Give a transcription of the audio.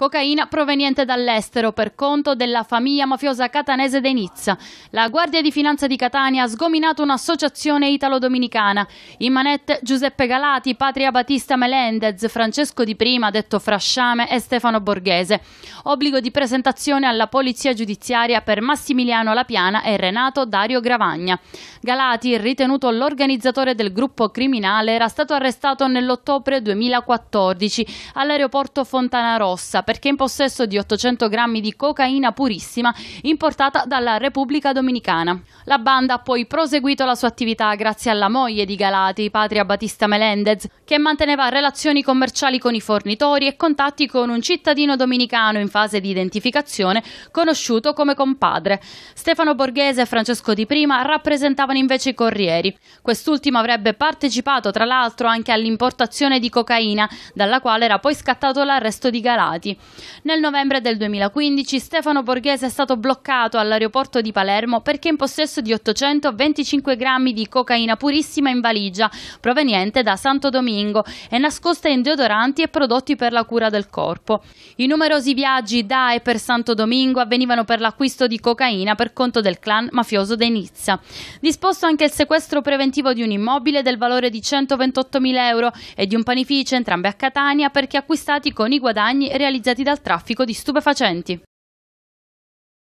cocaina proveniente dall'estero per conto della famiglia mafiosa catanese De Nizza. La Guardia di Finanza di Catania ha sgominato un'associazione italo-dominicana. In manette Giuseppe Galati, Patria Batista Melendez, Francesco Di Prima, detto Frasciame e Stefano Borghese. Obbligo di presentazione alla Polizia Giudiziaria per Massimiliano Lapiana e Renato Dario Gravagna. Galati, ritenuto l'organizzatore del gruppo criminale, era stato arrestato nell'ottobre 2014 all'aeroporto Fontana Rossa perché in possesso di 800 grammi di cocaina purissima importata dalla Repubblica Dominicana. La banda ha poi proseguito la sua attività grazie alla moglie di Galati, Patria Batista Melendez, che manteneva relazioni commerciali con i fornitori e contatti con un cittadino dominicano in fase di identificazione conosciuto come compadre. Stefano Borghese e Francesco Di Prima rappresentavano invece i corrieri. Quest'ultimo avrebbe partecipato tra l'altro anche all'importazione di cocaina, dalla quale era poi scattato l'arresto di Galati. Nel novembre del 2015 Stefano Borghese è stato bloccato all'aeroporto di Palermo perché in possesso di 825 grammi di cocaina purissima in valigia, proveniente da Santo Domingo e nascosta in deodoranti e prodotti per la cura del corpo. I numerosi viaggi da e per Santo Domingo avvenivano per l'acquisto di cocaina per conto del clan mafioso De Nizza. Disposto anche il sequestro preventivo di un immobile del valore di 128.000 euro e di un panificio, entrambi a Catania, perché acquistati con i guadagni realizzati danneggiati dal traffico di stupefacenti.